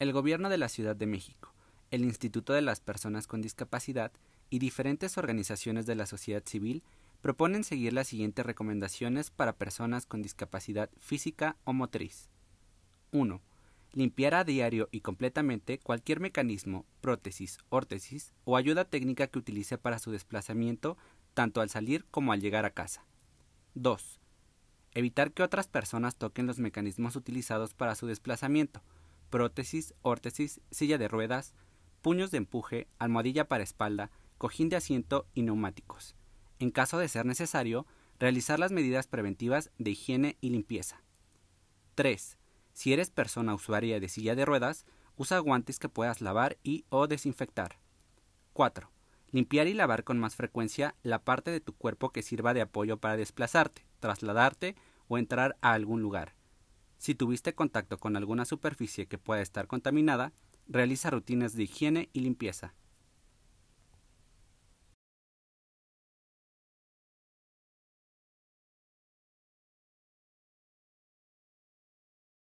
El Gobierno de la Ciudad de México, el Instituto de las Personas con Discapacidad y diferentes organizaciones de la sociedad civil proponen seguir las siguientes recomendaciones para personas con discapacidad física o motriz. 1. Limpiar a diario y completamente cualquier mecanismo, prótesis, órtesis o ayuda técnica que utilice para su desplazamiento tanto al salir como al llegar a casa. 2. Evitar que otras personas toquen los mecanismos utilizados para su desplazamiento, prótesis, órtesis, silla de ruedas, puños de empuje, almohadilla para espalda, cojín de asiento y neumáticos. En caso de ser necesario, realizar las medidas preventivas de higiene y limpieza. 3. Si eres persona usuaria de silla de ruedas, usa guantes que puedas lavar y o desinfectar. 4. Limpiar y lavar con más frecuencia la parte de tu cuerpo que sirva de apoyo para desplazarte, trasladarte o entrar a algún lugar. Si tuviste contacto con alguna superficie que pueda estar contaminada, realiza rutinas de higiene y limpieza.